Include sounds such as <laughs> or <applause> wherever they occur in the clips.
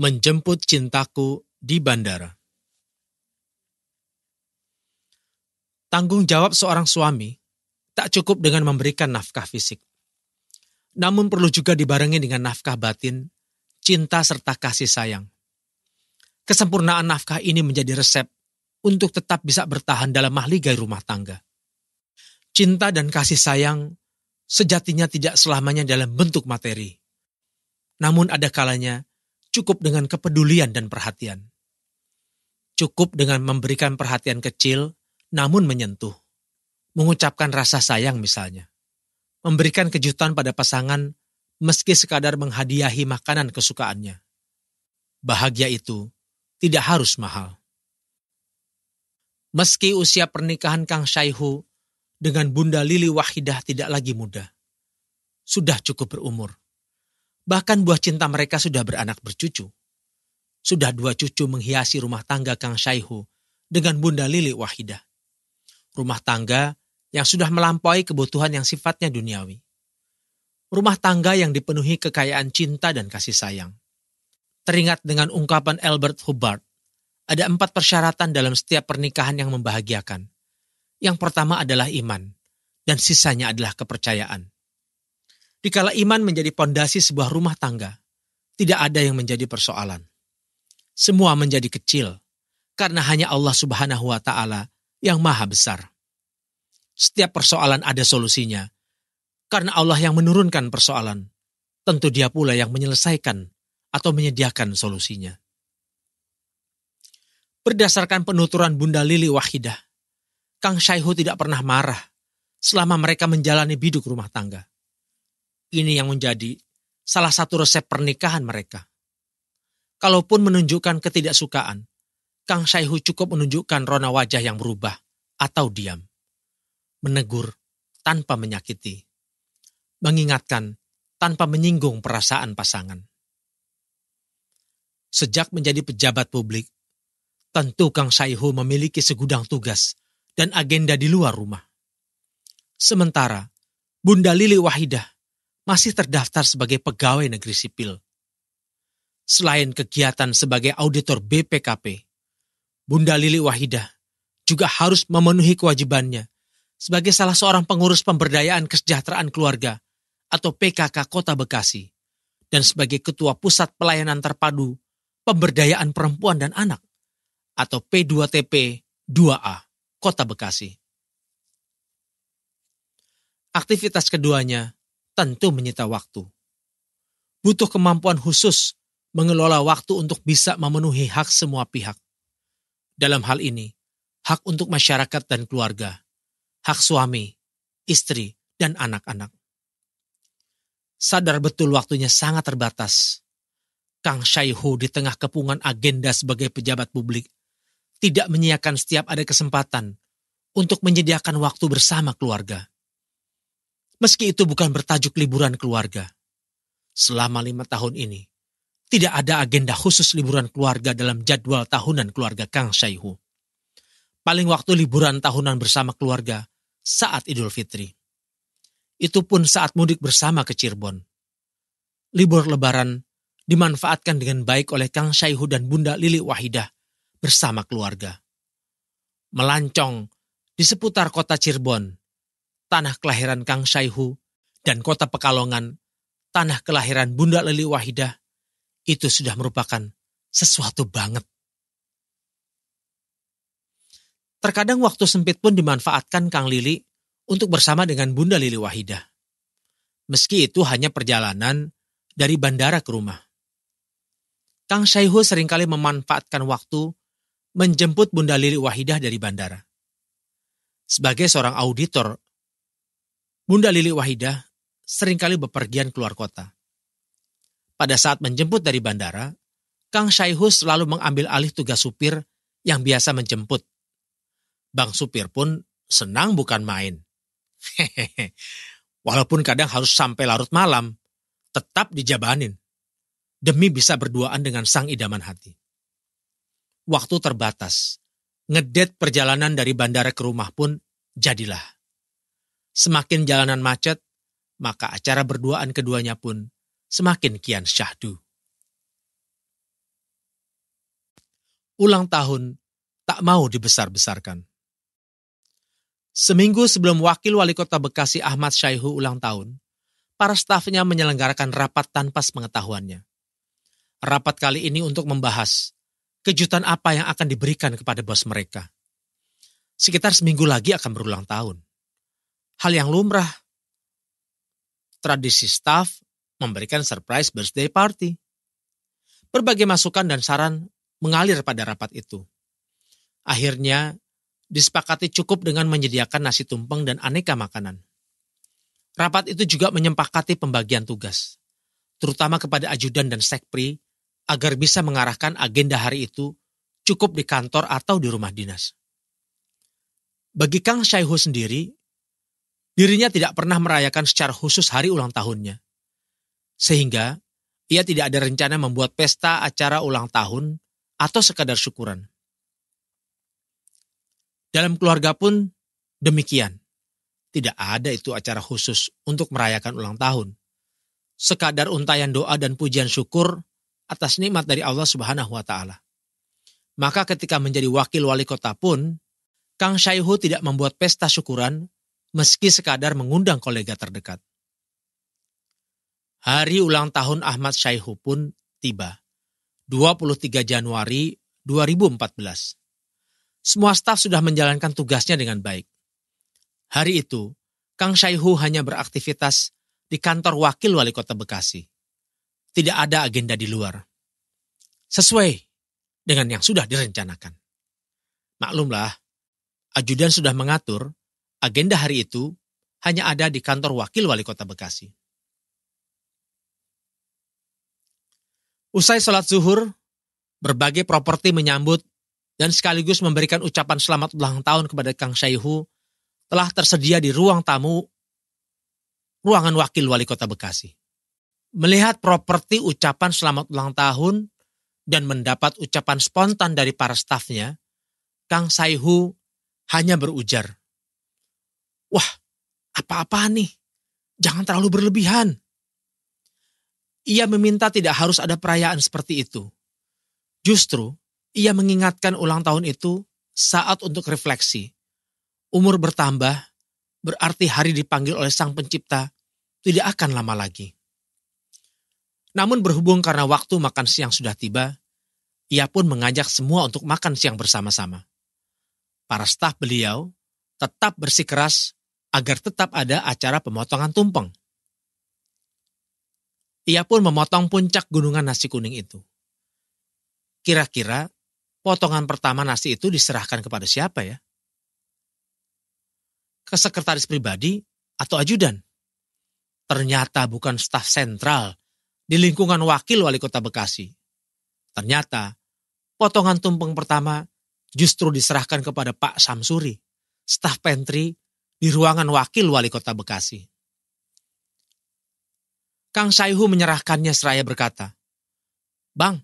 menjemput cintaku di bandara. Tanggung jawab seorang suami tak cukup dengan memberikan nafkah fisik. Namun perlu juga dibarengi dengan nafkah batin, cinta serta kasih sayang. Kesempurnaan nafkah ini menjadi resep untuk tetap bisa bertahan dalam mahligai rumah tangga. Cinta dan kasih sayang sejatinya tidak selamanya dalam bentuk materi. Namun ada kalanya cukup dengan kepedulian dan perhatian. Cukup dengan memberikan perhatian kecil namun menyentuh. Mengucapkan rasa sayang misalnya. Memberikan kejutan pada pasangan meski sekadar menghadiahi makanan kesukaannya. Bahagia itu tidak harus mahal. Meski usia pernikahan Kang Syaihu dengan Bunda Lili Wahidah tidak lagi muda, sudah cukup berumur. Bahkan buah cinta mereka sudah beranak bercucu. Sudah dua cucu menghiasi rumah tangga Kang Syaihu dengan Bunda Lili Wahida Rumah tangga yang sudah melampaui kebutuhan yang sifatnya duniawi. Rumah tangga yang dipenuhi kekayaan cinta dan kasih sayang. Teringat dengan ungkapan Albert Hubbard, ada empat persyaratan dalam setiap pernikahan yang membahagiakan. Yang pertama adalah iman, dan sisanya adalah kepercayaan. Dikala iman menjadi pondasi sebuah rumah tangga, tidak ada yang menjadi persoalan. Semua menjadi kecil karena hanya Allah Subhanahu wa taala yang maha besar. Setiap persoalan ada solusinya. Karena Allah yang menurunkan persoalan, tentu dia pula yang menyelesaikan atau menyediakan solusinya. Berdasarkan penuturan Bunda Lili Wahidah, Kang Syaihu tidak pernah marah selama mereka menjalani biduk rumah tangga. Ini yang menjadi salah satu resep pernikahan mereka. Kalaupun menunjukkan ketidaksukaan, Kang Syaihu cukup menunjukkan rona wajah yang berubah atau diam. Menegur tanpa menyakiti. Mengingatkan tanpa menyinggung perasaan pasangan. Sejak menjadi pejabat publik, tentu Kang Saihu memiliki segudang tugas dan agenda di luar rumah. Sementara, Bunda Lili Wahidah masih terdaftar sebagai pegawai negeri sipil. Selain kegiatan sebagai auditor BPKP, Bunda Lili Wahidah juga harus memenuhi kewajibannya sebagai salah seorang pengurus pemberdayaan kesejahteraan keluarga atau PKK Kota Bekasi dan sebagai Ketua Pusat Pelayanan Terpadu Pemberdayaan Perempuan dan Anak atau P2TP 2A Kota Bekasi. Aktivitas keduanya tentu menyita waktu. Butuh kemampuan khusus mengelola waktu untuk bisa memenuhi hak semua pihak. Dalam hal ini, hak untuk masyarakat dan keluarga, hak suami, istri, dan anak-anak. Sadar betul waktunya sangat terbatas. Kang Syaihu di tengah kepungan agenda sebagai pejabat publik tidak menyiakan setiap ada kesempatan untuk menyediakan waktu bersama keluarga meski itu bukan bertajuk liburan keluarga. Selama lima tahun ini, tidak ada agenda khusus liburan keluarga dalam jadwal tahunan keluarga Kang Syaihu. Paling waktu liburan tahunan bersama keluarga saat Idul Fitri. Itu pun saat mudik bersama ke Cirebon. Libur lebaran dimanfaatkan dengan baik oleh Kang Syaihu dan Bunda Lili Wahidah bersama keluarga. Melancong di seputar kota Cirebon tanah kelahiran Kang Syaihu, dan kota Pekalongan, tanah kelahiran Bunda Leli Wahidah, itu sudah merupakan sesuatu banget. Terkadang waktu sempit pun dimanfaatkan Kang Lili untuk bersama dengan Bunda Lili Wahidah. Meski itu hanya perjalanan dari bandara ke rumah. Kang Syaihu seringkali memanfaatkan waktu menjemput Bunda Lili Wahidah dari bandara. Sebagai seorang auditor Bunda Lili Wahidah seringkali bepergian keluar kota. Pada saat menjemput dari bandara, Kang Syaihu selalu mengambil alih tugas supir yang biasa menjemput. Bang supir pun senang bukan main. Hehehe. Walaupun kadang harus sampai larut malam, tetap dijabanin. Demi bisa berduaan dengan sang idaman hati. Waktu terbatas. Ngedet perjalanan dari bandara ke rumah pun jadilah Semakin jalanan macet, maka acara berduaan keduanya pun semakin kian syahdu. Ulang tahun tak mau dibesar-besarkan. Seminggu sebelum Wakil Wali Kota Bekasi Ahmad Syaihu ulang tahun, para stafnya menyelenggarakan rapat tanpa sepengetahuannya. Rapat kali ini untuk membahas kejutan apa yang akan diberikan kepada bos mereka. Sekitar seminggu lagi akan berulang tahun hal yang lumrah. Tradisi staff memberikan surprise birthday party. Berbagai masukan dan saran mengalir pada rapat itu. Akhirnya, disepakati cukup dengan menyediakan nasi tumpeng dan aneka makanan. Rapat itu juga menyepakati pembagian tugas, terutama kepada ajudan dan sekpri, agar bisa mengarahkan agenda hari itu cukup di kantor atau di rumah dinas. Bagi Kang Syaihu sendiri, Dirinya tidak pernah merayakan secara khusus hari ulang tahunnya. Sehingga, ia tidak ada rencana membuat pesta acara ulang tahun atau sekadar syukuran. Dalam keluarga pun demikian. Tidak ada itu acara khusus untuk merayakan ulang tahun. Sekadar untayan doa dan pujian syukur atas nikmat dari Allah Subhanahu wa taala. Maka ketika menjadi wakil wali kota pun, Kang Syaihu tidak membuat pesta syukuran meski sekadar mengundang kolega terdekat. Hari ulang tahun Ahmad Syaihu pun tiba, 23 Januari 2014. Semua staf sudah menjalankan tugasnya dengan baik. Hari itu, Kang Syaihu hanya beraktivitas di kantor wakil wali kota Bekasi. Tidak ada agenda di luar. Sesuai dengan yang sudah direncanakan. Maklumlah, ajudan sudah mengatur Agenda hari itu hanya ada di kantor wakil wali kota Bekasi. Usai sholat zuhur, berbagai properti menyambut dan sekaligus memberikan ucapan selamat ulang tahun kepada Kang Syaihu telah tersedia di ruang tamu ruangan wakil wali kota Bekasi. Melihat properti ucapan selamat ulang tahun dan mendapat ucapan spontan dari para stafnya, Kang Saihu hanya berujar, wah apa-apaan nih, jangan terlalu berlebihan. Ia meminta tidak harus ada perayaan seperti itu. Justru, ia mengingatkan ulang tahun itu saat untuk refleksi. Umur bertambah, berarti hari dipanggil oleh sang pencipta tidak akan lama lagi. Namun berhubung karena waktu makan siang sudah tiba, ia pun mengajak semua untuk makan siang bersama-sama. Para staf beliau tetap bersikeras agar tetap ada acara pemotongan tumpeng. Ia pun memotong puncak gunungan nasi kuning itu. Kira-kira potongan pertama nasi itu diserahkan kepada siapa ya? Ke sekretaris pribadi atau ajudan? Ternyata bukan staf sentral di lingkungan wakil wali kota Bekasi. Ternyata potongan tumpeng pertama justru diserahkan kepada Pak Samsuri, staf pantry di ruangan wakil wali kota Bekasi. Kang Saihu menyerahkannya seraya berkata, Bang,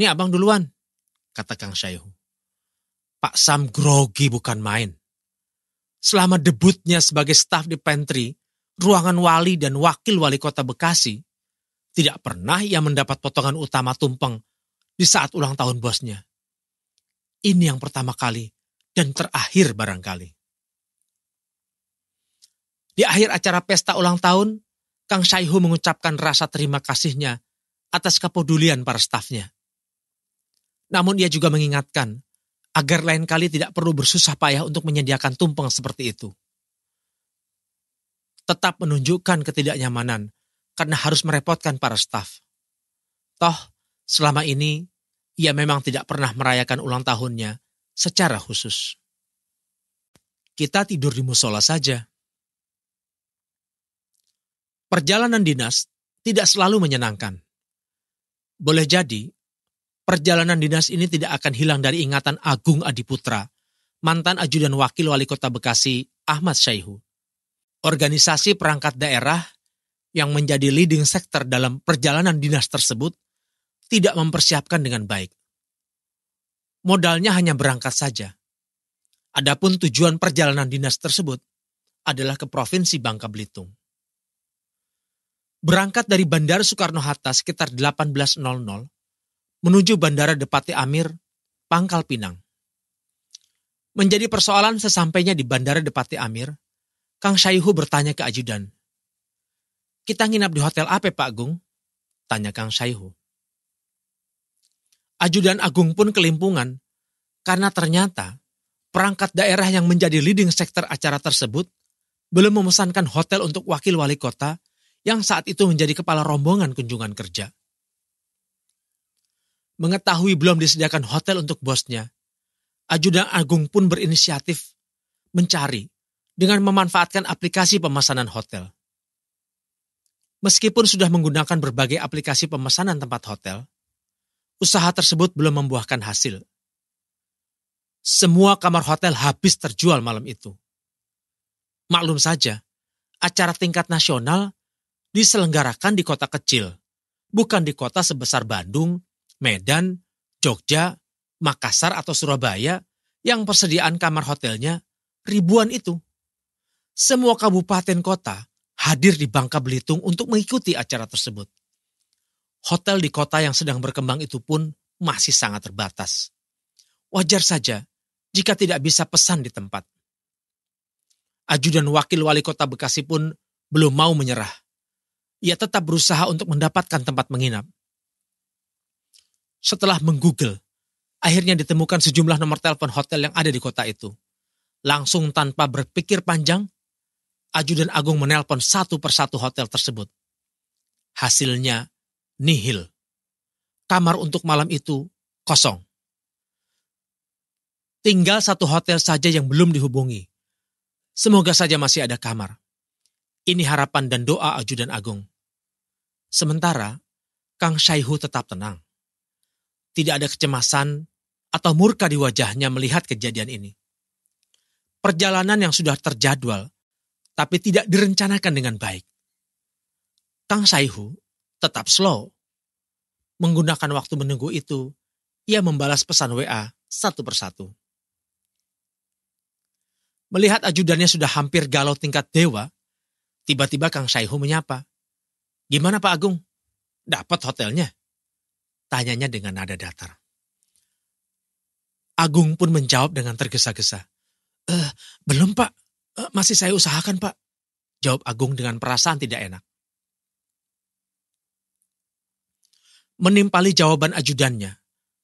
ini abang duluan, kata Kang Saihu. Pak Sam grogi bukan main. Selama debutnya sebagai staf di pantry, ruangan wali dan wakil wali kota Bekasi, tidak pernah ia mendapat potongan utama tumpeng di saat ulang tahun bosnya. Ini yang pertama kali dan terakhir barangkali. Di akhir acara pesta ulang tahun, Kang Saihu mengucapkan rasa terima kasihnya atas kepedulian para stafnya. Namun ia juga mengingatkan agar lain kali tidak perlu bersusah payah untuk menyediakan tumpeng seperti itu. Tetap menunjukkan ketidaknyamanan karena harus merepotkan para staf. Toh, selama ini ia memang tidak pernah merayakan ulang tahunnya secara khusus. Kita tidur di musola saja perjalanan dinas tidak selalu menyenangkan. Boleh jadi, perjalanan dinas ini tidak akan hilang dari ingatan Agung Adiputra, mantan ajudan wakil wali kota Bekasi, Ahmad Syaihu. Organisasi perangkat daerah yang menjadi leading sektor dalam perjalanan dinas tersebut tidak mempersiapkan dengan baik. Modalnya hanya berangkat saja. Adapun tujuan perjalanan dinas tersebut adalah ke Provinsi Bangka Belitung berangkat dari Bandara Soekarno-Hatta sekitar 18.00 menuju Bandara Depati Amir, Pangkal Pinang. Menjadi persoalan sesampainya di Bandara Depati Amir, Kang Syaihu bertanya ke ajudan. Kita nginap di hotel apa Pak Agung? Tanya Kang Syaihu. Ajudan Agung pun kelimpungan karena ternyata perangkat daerah yang menjadi leading sektor acara tersebut belum memesankan hotel untuk wakil wali kota yang saat itu menjadi kepala rombongan kunjungan kerja. Mengetahui belum disediakan hotel untuk bosnya, Ajudan Agung pun berinisiatif mencari dengan memanfaatkan aplikasi pemesanan hotel. Meskipun sudah menggunakan berbagai aplikasi pemesanan tempat hotel, usaha tersebut belum membuahkan hasil. Semua kamar hotel habis terjual malam itu. Maklum saja, acara tingkat nasional diselenggarakan di kota kecil, bukan di kota sebesar Bandung, Medan, Jogja, Makassar atau Surabaya yang persediaan kamar hotelnya ribuan itu. Semua kabupaten kota hadir di Bangka Belitung untuk mengikuti acara tersebut. Hotel di kota yang sedang berkembang itu pun masih sangat terbatas. Wajar saja jika tidak bisa pesan di tempat. Ajudan wakil wali kota Bekasi pun belum mau menyerah ia tetap berusaha untuk mendapatkan tempat menginap. Setelah menggoogle, akhirnya ditemukan sejumlah nomor telepon hotel yang ada di kota itu. Langsung tanpa berpikir panjang, Ajudan Agung menelpon satu persatu hotel tersebut. Hasilnya nihil. Kamar untuk malam itu kosong. Tinggal satu hotel saja yang belum dihubungi. Semoga saja masih ada kamar. Ini harapan dan doa Ajudan Agung. Sementara, Kang Syaihu tetap tenang. Tidak ada kecemasan atau murka di wajahnya melihat kejadian ini. Perjalanan yang sudah terjadwal, tapi tidak direncanakan dengan baik. Kang Syaihu tetap slow. Menggunakan waktu menunggu itu, ia membalas pesan WA satu persatu. Melihat ajudannya sudah hampir galau tingkat dewa, Tiba-tiba Kang Saihu menyapa. Gimana Pak Agung? Dapat hotelnya? Tanyanya dengan nada datar. Agung pun menjawab dengan tergesa-gesa. Eh, belum Pak, eh, masih saya usahakan Pak. Jawab Agung dengan perasaan tidak enak. Menimpali jawaban ajudannya,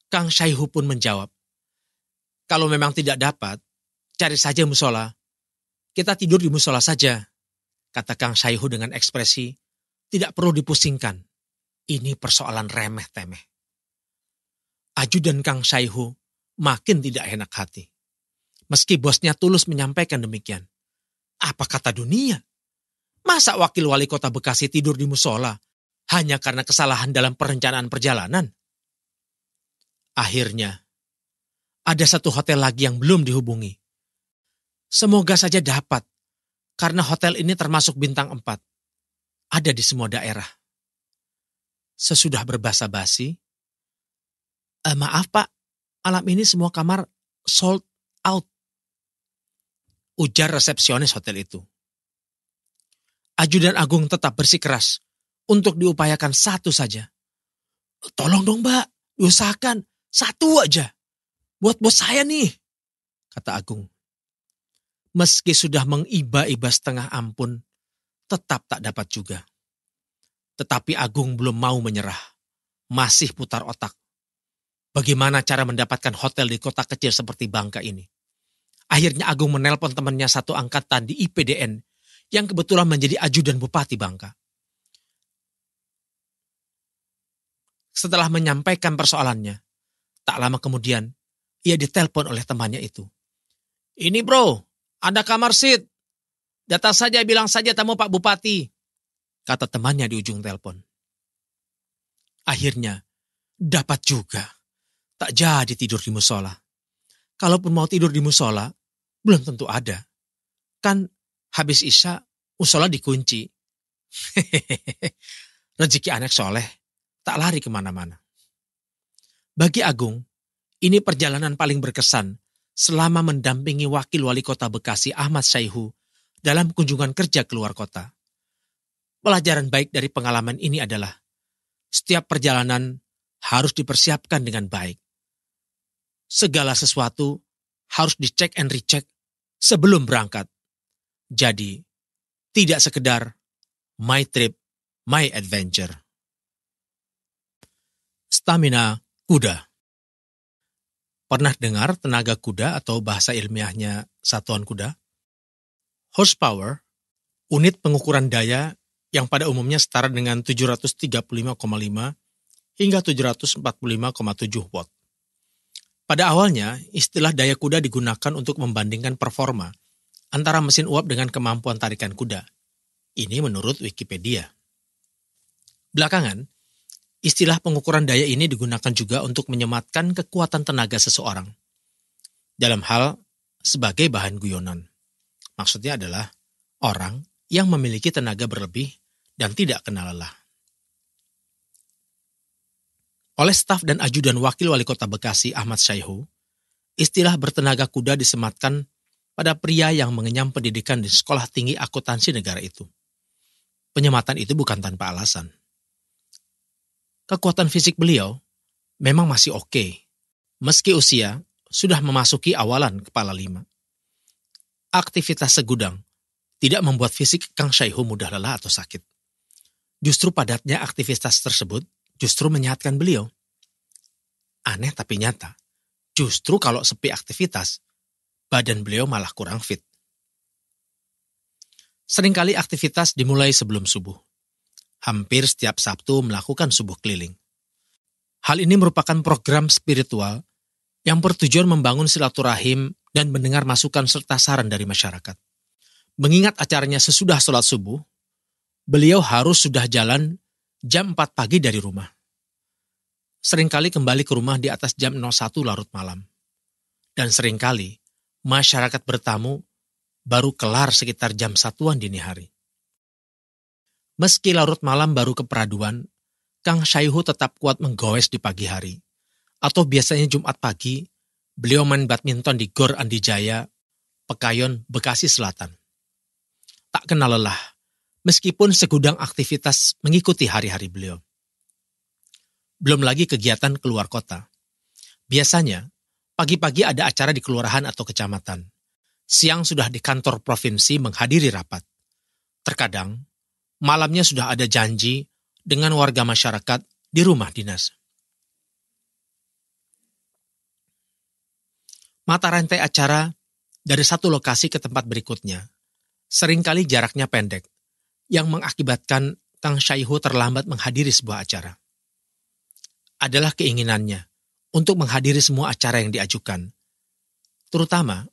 Kang Syaihu pun menjawab. Kalau memang tidak dapat, cari saja musola. Kita tidur di musola saja kata Kang Saihu dengan ekspresi, tidak perlu dipusingkan. Ini persoalan remeh-temeh. Aju dan Kang Saihu makin tidak enak hati. Meski bosnya tulus menyampaikan demikian. Apa kata dunia? Masa wakil wali kota Bekasi tidur di musola hanya karena kesalahan dalam perencanaan perjalanan? Akhirnya, ada satu hotel lagi yang belum dihubungi. Semoga saja dapat karena hotel ini termasuk bintang empat, Ada di semua daerah. Sesudah berbahasa basi, e, eh, maaf pak, alam ini semua kamar sold out. Ujar resepsionis hotel itu. Ajudan Agung tetap bersikeras untuk diupayakan satu saja. Tolong dong mbak, usahakan satu aja. Buat bos saya nih, kata Agung meski sudah mengiba-iba setengah ampun, tetap tak dapat juga. Tetapi Agung belum mau menyerah, masih putar otak. Bagaimana cara mendapatkan hotel di kota kecil seperti Bangka ini? Akhirnya Agung menelpon temannya satu angkatan di IPDN yang kebetulan menjadi ajudan bupati Bangka. Setelah menyampaikan persoalannya, tak lama kemudian ia ditelepon oleh temannya itu. Ini bro, ada kamar seat. Datang saja bilang saja tamu Pak Bupati. Kata temannya di ujung telepon. Akhirnya dapat juga. Tak jadi tidur di musola. Kalaupun mau tidur di musola, belum tentu ada. Kan habis Isya, musola dikunci. <laughs> Rezeki anak soleh tak lari kemana-mana. Bagi Agung, ini perjalanan paling berkesan selama mendampingi Wakil Wali Kota Bekasi Ahmad Syaihu dalam kunjungan kerja keluar kota. Pelajaran baik dari pengalaman ini adalah setiap perjalanan harus dipersiapkan dengan baik. Segala sesuatu harus dicek and recheck sebelum berangkat. Jadi, tidak sekedar my trip, my adventure. Stamina kuda. Pernah dengar tenaga kuda atau bahasa ilmiahnya satuan kuda? Horsepower, unit pengukuran daya yang pada umumnya setara dengan 735,5 hingga 745,7 watt. Pada awalnya, istilah daya kuda digunakan untuk membandingkan performa antara mesin uap dengan kemampuan tarikan kuda. Ini menurut Wikipedia. Belakangan, Istilah pengukuran daya ini digunakan juga untuk menyematkan kekuatan tenaga seseorang. Dalam hal sebagai bahan guyonan. Maksudnya adalah orang yang memiliki tenaga berlebih dan tidak kenal lelah. Oleh staf dan ajudan wakil wali kota Bekasi Ahmad Syaihu, istilah bertenaga kuda disematkan pada pria yang mengenyam pendidikan di sekolah tinggi akuntansi negara itu. Penyematan itu bukan tanpa alasan kekuatan fisik beliau memang masih oke. Okay, meski usia sudah memasuki awalan kepala lima. Aktivitas segudang tidak membuat fisik Kang Syaihu mudah lelah atau sakit. Justru padatnya aktivitas tersebut justru menyehatkan beliau. Aneh tapi nyata, justru kalau sepi aktivitas, badan beliau malah kurang fit. Seringkali aktivitas dimulai sebelum subuh hampir setiap Sabtu melakukan subuh keliling. Hal ini merupakan program spiritual yang bertujuan membangun silaturahim dan mendengar masukan serta saran dari masyarakat. Mengingat acaranya sesudah sholat subuh, beliau harus sudah jalan jam 4 pagi dari rumah. Seringkali kembali ke rumah di atas jam 01 larut malam. Dan seringkali masyarakat bertamu baru kelar sekitar jam satuan dini hari. Meski larut malam baru ke peraduan, Kang Syaihu tetap kuat menggoes di pagi hari. Atau biasanya Jumat pagi, beliau main badminton di Gor Andijaya, Pekayon, Bekasi Selatan. Tak kenal lelah, meskipun segudang aktivitas mengikuti hari-hari beliau. Belum lagi kegiatan keluar kota. Biasanya, pagi-pagi ada acara di kelurahan atau kecamatan. Siang sudah di kantor provinsi menghadiri rapat. Terkadang, malamnya sudah ada janji dengan warga masyarakat di rumah dinas. Mata rantai acara dari satu lokasi ke tempat berikutnya seringkali jaraknya pendek, yang mengakibatkan Kang Syaihu terlambat menghadiri sebuah acara. Adalah keinginannya untuk menghadiri semua acara yang diajukan, terutama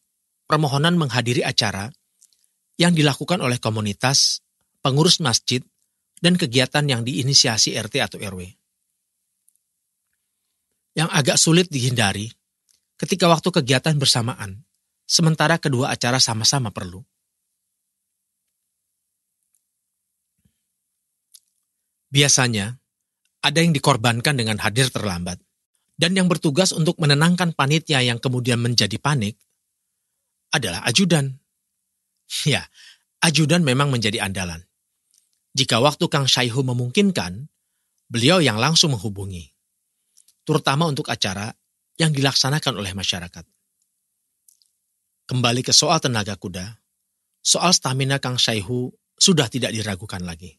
permohonan menghadiri acara yang dilakukan oleh komunitas pengurus masjid, dan kegiatan yang diinisiasi RT atau RW. Yang agak sulit dihindari ketika waktu kegiatan bersamaan, sementara kedua acara sama-sama perlu. Biasanya, ada yang dikorbankan dengan hadir terlambat, dan yang bertugas untuk menenangkan panitia yang kemudian menjadi panik adalah ajudan. Ya, ajudan memang menjadi andalan. Jika waktu Kang Shaihu memungkinkan, beliau yang langsung menghubungi. Terutama untuk acara yang dilaksanakan oleh masyarakat. Kembali ke soal tenaga kuda, soal stamina Kang Shaihu sudah tidak diragukan lagi.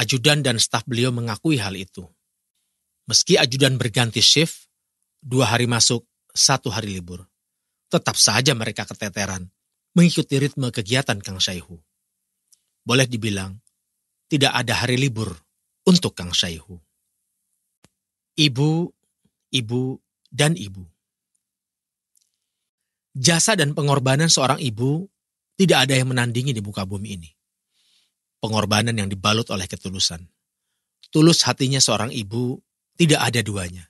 Ajudan dan staf beliau mengakui hal itu. Meski ajudan berganti shift, dua hari masuk, satu hari libur. Tetap saja mereka keteteran, mengikuti ritme kegiatan Kang Syaihu. Boleh dibilang, tidak ada hari libur untuk Kang Syaihu. Ibu, ibu, dan ibu. Jasa dan pengorbanan seorang ibu tidak ada yang menandingi di muka bumi ini. Pengorbanan yang dibalut oleh ketulusan. Tulus hatinya seorang ibu tidak ada duanya.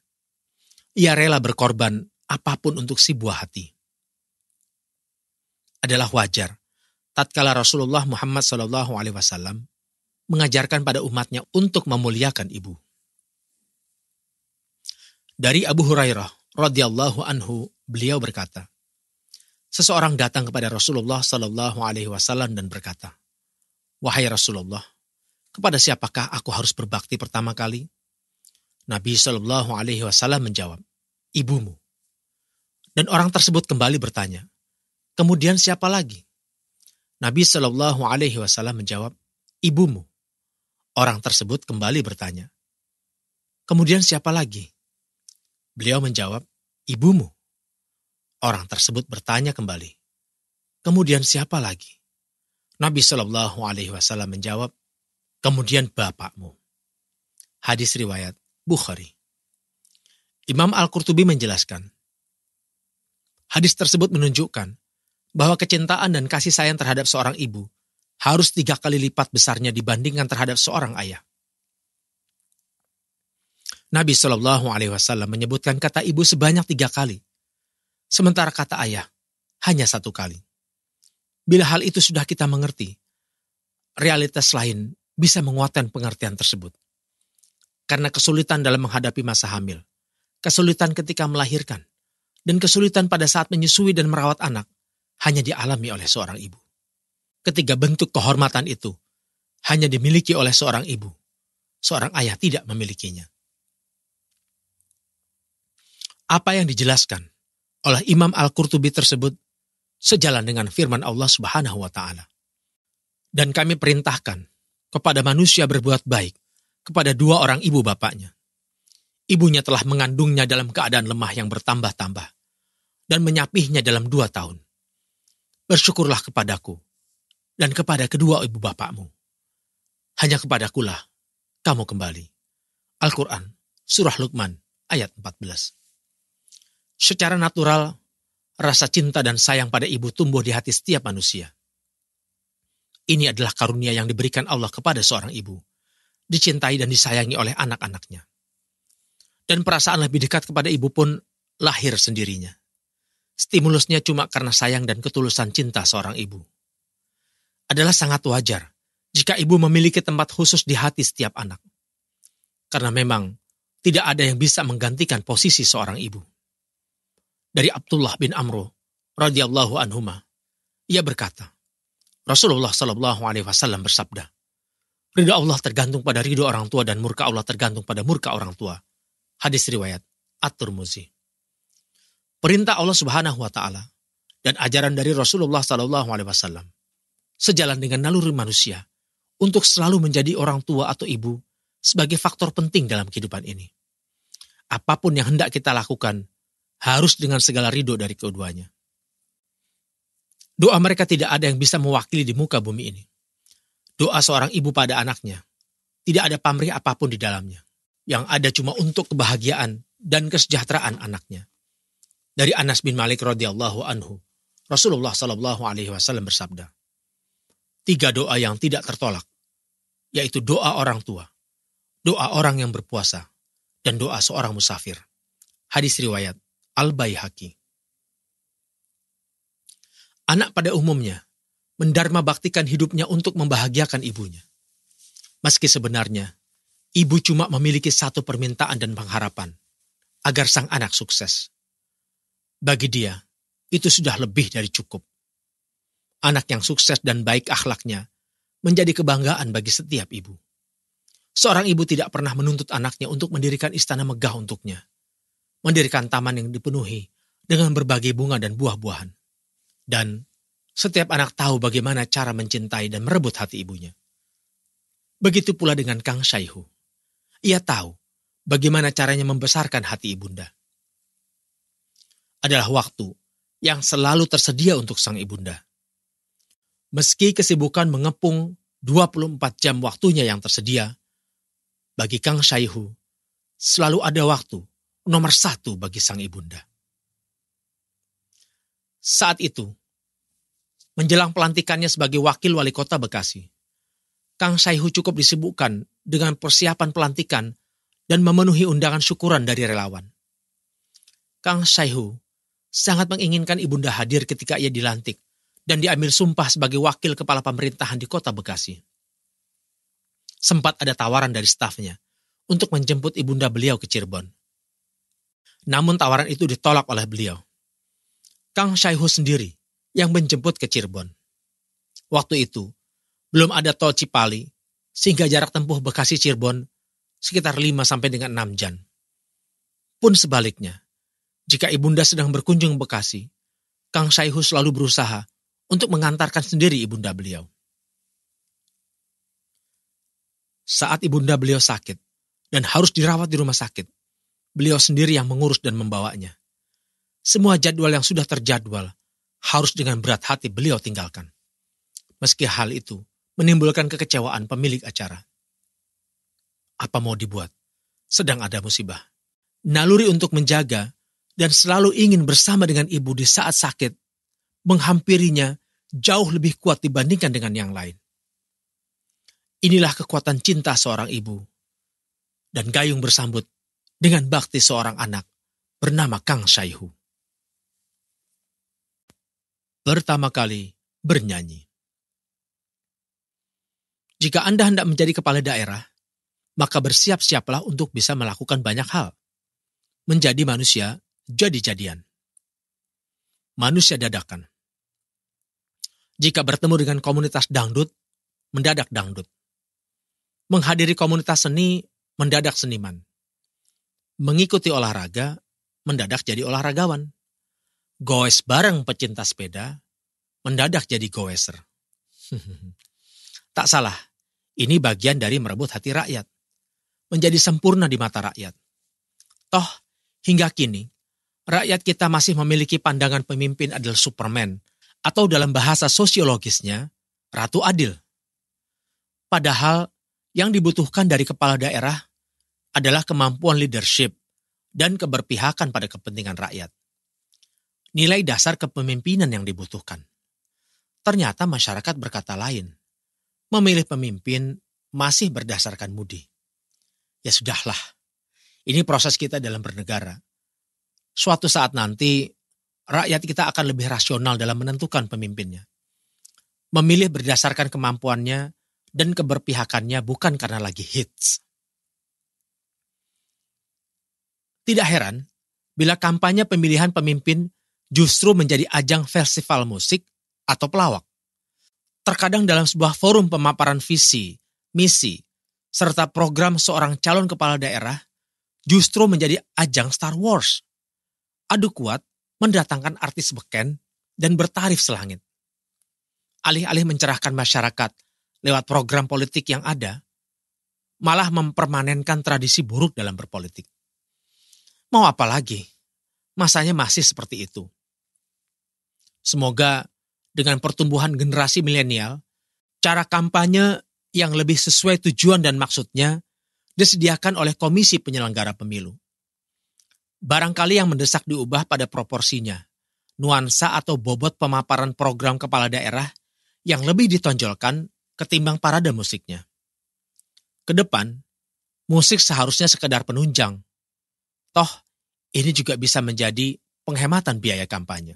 Ia rela berkorban apapun untuk si buah hati. Adalah wajar tatkala Rasulullah Muhammad SAW mengajarkan pada umatnya untuk memuliakan ibu. Dari Abu Hurairah radhiyallahu anhu, beliau berkata, seseorang datang kepada Rasulullah Shallallahu Alaihi Wasallam dan berkata, wahai Rasulullah, kepada siapakah aku harus berbakti pertama kali? Nabi Shallallahu Alaihi Wasallam menjawab, ibumu. Dan orang tersebut kembali bertanya, kemudian siapa lagi? Nabi Shallallahu Alaihi Wasallam menjawab, ibumu. Orang tersebut kembali bertanya, Kemudian siapa lagi? Beliau menjawab, Ibumu. Orang tersebut bertanya kembali, Kemudian siapa lagi? Nabi Shallallahu Alaihi Wasallam menjawab, Kemudian bapakmu. Hadis riwayat Bukhari. Imam Al-Qurtubi menjelaskan, hadis tersebut menunjukkan bahwa kecintaan dan kasih sayang terhadap seorang ibu harus tiga kali lipat besarnya dibandingkan terhadap seorang ayah. Nabi Shallallahu Alaihi Wasallam menyebutkan kata ibu sebanyak tiga kali, sementara kata ayah hanya satu kali. Bila hal itu sudah kita mengerti, realitas lain bisa menguatkan pengertian tersebut. Karena kesulitan dalam menghadapi masa hamil, kesulitan ketika melahirkan, dan kesulitan pada saat menyusui dan merawat anak hanya dialami oleh seorang ibu ketiga bentuk kehormatan itu hanya dimiliki oleh seorang ibu. Seorang ayah tidak memilikinya. Apa yang dijelaskan oleh Imam Al-Qurtubi tersebut sejalan dengan firman Allah Subhanahu wa taala. Dan kami perintahkan kepada manusia berbuat baik kepada dua orang ibu bapaknya. Ibunya telah mengandungnya dalam keadaan lemah yang bertambah-tambah dan menyapihnya dalam dua tahun. Bersyukurlah kepadaku dan kepada kedua ibu bapakmu. Hanya kepadakulah kamu kembali. Al-Quran, Surah Luqman, ayat 14. Secara natural, rasa cinta dan sayang pada ibu tumbuh di hati setiap manusia. Ini adalah karunia yang diberikan Allah kepada seorang ibu. Dicintai dan disayangi oleh anak-anaknya. Dan perasaan lebih dekat kepada ibu pun lahir sendirinya. Stimulusnya cuma karena sayang dan ketulusan cinta seorang ibu adalah sangat wajar jika ibu memiliki tempat khusus di hati setiap anak. Karena memang tidak ada yang bisa menggantikan posisi seorang ibu. Dari Abdullah bin Amru radhiyallahu anhuma, ia berkata, Rasulullah shallallahu alaihi wasallam bersabda, Ridho Allah tergantung pada ridho orang tua dan murka Allah tergantung pada murka orang tua. Hadis riwayat At-Turmuzi. Perintah Allah Subhanahu wa taala dan ajaran dari Rasulullah shallallahu alaihi wasallam sejalan dengan naluri manusia untuk selalu menjadi orang tua atau ibu sebagai faktor penting dalam kehidupan ini. Apapun yang hendak kita lakukan, harus dengan segala ridho dari keduanya. Doa mereka tidak ada yang bisa mewakili di muka bumi ini. Doa seorang ibu pada anaknya, tidak ada pamrih apapun di dalamnya. Yang ada cuma untuk kebahagiaan dan kesejahteraan anaknya. Dari Anas bin Malik radhiyallahu anhu, Rasulullah shallallahu alaihi wasallam bersabda, tiga doa yang tidak tertolak, yaitu doa orang tua, doa orang yang berpuasa, dan doa seorang musafir. Hadis riwayat Al-Baihaqi. Anak pada umumnya mendarma baktikan hidupnya untuk membahagiakan ibunya. Meski sebenarnya ibu cuma memiliki satu permintaan dan pengharapan, agar sang anak sukses. Bagi dia, itu sudah lebih dari cukup anak yang sukses dan baik akhlaknya menjadi kebanggaan bagi setiap ibu. Seorang ibu tidak pernah menuntut anaknya untuk mendirikan istana megah untuknya, mendirikan taman yang dipenuhi dengan berbagai bunga dan buah-buahan. Dan setiap anak tahu bagaimana cara mencintai dan merebut hati ibunya. Begitu pula dengan Kang Syaihu. Ia tahu bagaimana caranya membesarkan hati ibunda. Adalah waktu yang selalu tersedia untuk sang ibunda meski kesibukan mengepung 24 jam waktunya yang tersedia, bagi Kang Syaihu selalu ada waktu nomor satu bagi sang ibunda. Saat itu, menjelang pelantikannya sebagai wakil wali kota Bekasi, Kang Syaihu cukup disibukkan dengan persiapan pelantikan dan memenuhi undangan syukuran dari relawan. Kang Syaihu sangat menginginkan ibunda hadir ketika ia dilantik dan diambil sumpah sebagai wakil kepala pemerintahan di kota Bekasi. Sempat ada tawaran dari stafnya untuk menjemput ibunda beliau ke Cirebon. Namun tawaran itu ditolak oleh beliau. Kang Syaihu sendiri yang menjemput ke Cirebon. Waktu itu, belum ada tol Cipali, sehingga jarak tempuh Bekasi Cirebon sekitar 5 sampai dengan 6 jam. Pun sebaliknya, jika ibunda sedang berkunjung Bekasi, Kang Syaihu selalu berusaha untuk mengantarkan sendiri ibunda beliau. Saat ibunda beliau sakit dan harus dirawat di rumah sakit, beliau sendiri yang mengurus dan membawanya. Semua jadwal yang sudah terjadwal harus dengan berat hati beliau tinggalkan. Meski hal itu menimbulkan kekecewaan pemilik acara. Apa mau dibuat? Sedang ada musibah. Naluri untuk menjaga dan selalu ingin bersama dengan ibu di saat sakit, menghampirinya jauh lebih kuat dibandingkan dengan yang lain. Inilah kekuatan cinta seorang ibu dan gayung bersambut dengan bakti seorang anak bernama Kang Shaihu. Pertama kali bernyanyi. Jika Anda hendak menjadi kepala daerah, maka bersiap-siaplah untuk bisa melakukan banyak hal. Menjadi manusia jadi jadian. Manusia dadakan jika bertemu dengan komunitas dangdut, mendadak dangdut. Menghadiri komunitas seni, mendadak seniman. Mengikuti olahraga, mendadak jadi olahragawan. Goes bareng pecinta sepeda, mendadak jadi goeser. <laughs> tak salah, ini bagian dari merebut hati rakyat. Menjadi sempurna di mata rakyat. Toh, hingga kini, rakyat kita masih memiliki pandangan pemimpin adalah Superman – atau dalam bahasa sosiologisnya, ratu adil. Padahal yang dibutuhkan dari kepala daerah adalah kemampuan leadership dan keberpihakan pada kepentingan rakyat. Nilai dasar kepemimpinan yang dibutuhkan. Ternyata masyarakat berkata lain. Memilih pemimpin masih berdasarkan mudi. Ya sudahlah. Ini proses kita dalam bernegara. Suatu saat nanti rakyat kita akan lebih rasional dalam menentukan pemimpinnya. Memilih berdasarkan kemampuannya dan keberpihakannya bukan karena lagi hits. Tidak heran bila kampanye pemilihan pemimpin justru menjadi ajang festival musik atau pelawak. Terkadang dalam sebuah forum pemaparan visi, misi, serta program seorang calon kepala daerah justru menjadi ajang Star Wars. Adu kuat mendatangkan artis beken dan bertarif selangit. Alih-alih mencerahkan masyarakat lewat program politik yang ada, malah mempermanenkan tradisi buruk dalam berpolitik. Mau apa lagi? Masanya masih seperti itu. Semoga dengan pertumbuhan generasi milenial, cara kampanye yang lebih sesuai tujuan dan maksudnya disediakan oleh Komisi Penyelenggara Pemilu barangkali yang mendesak diubah pada proporsinya, nuansa atau bobot pemaparan program kepala daerah yang lebih ditonjolkan ketimbang parade musiknya. Kedepan, musik seharusnya sekedar penunjang. Toh, ini juga bisa menjadi penghematan biaya kampanye.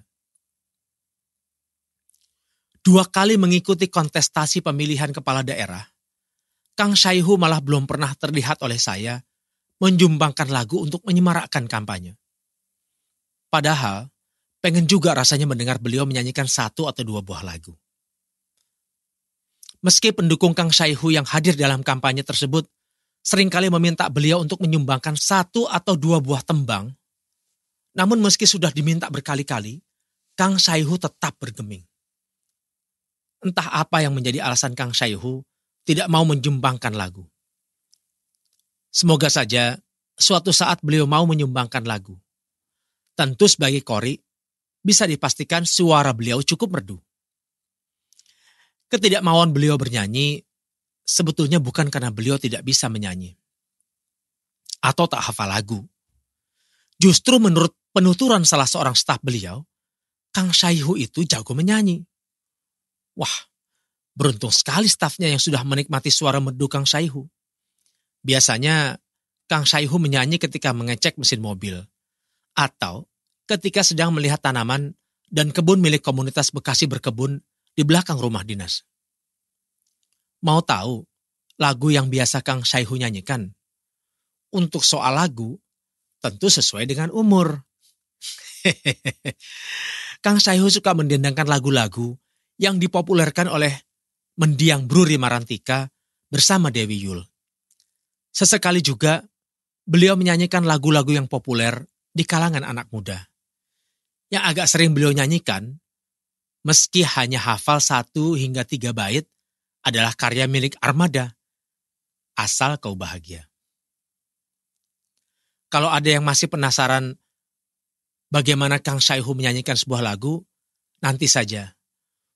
Dua kali mengikuti kontestasi pemilihan kepala daerah, Kang Syaihu malah belum pernah terlihat oleh saya menjumbangkan lagu untuk menyemarakkan kampanye. Padahal, pengen juga rasanya mendengar beliau menyanyikan satu atau dua buah lagu. Meski pendukung Kang Shaihu yang hadir dalam kampanye tersebut seringkali meminta beliau untuk menyumbangkan satu atau dua buah tembang, namun meski sudah diminta berkali-kali, Kang Shaihu tetap bergeming. Entah apa yang menjadi alasan Kang Shaihu tidak mau menjumbangkan lagu. Semoga saja suatu saat beliau mau menyumbangkan lagu. Tentu sebagai kori, bisa dipastikan suara beliau cukup merdu. Ketidakmauan beliau bernyanyi sebetulnya bukan karena beliau tidak bisa menyanyi atau tak hafal lagu. Justru menurut penuturan salah seorang staf beliau, Kang Syaihu itu jago menyanyi. Wah, beruntung sekali stafnya yang sudah menikmati suara merdu Kang Syaihu. Biasanya, Kang Saihu menyanyi ketika mengecek mesin mobil, atau ketika sedang melihat tanaman dan kebun milik komunitas Bekasi berkebun di belakang rumah dinas. Mau tahu lagu yang biasa Kang Saihu nyanyikan? Untuk soal lagu, tentu sesuai dengan umur. <laughs> Kang Saihu suka mendendangkan lagu-lagu yang dipopulerkan oleh mendiang Bruri Marantika bersama Dewi Yul. Sesekali juga beliau menyanyikan lagu-lagu yang populer di kalangan anak muda. Yang agak sering beliau nyanyikan, meski hanya hafal satu hingga tiga bait, adalah karya milik Armada. Asal kau bahagia. Kalau ada yang masih penasaran bagaimana Kang Syaihu menyanyikan sebuah lagu, nanti saja.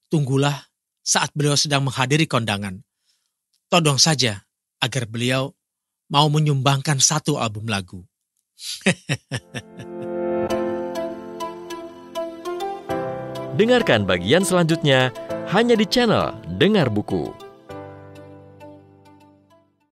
Tunggulah saat beliau sedang menghadiri kondangan. Todong saja agar beliau mau menyumbangkan satu album lagu. Dengarkan bagian selanjutnya hanya di channel Dengar Buku.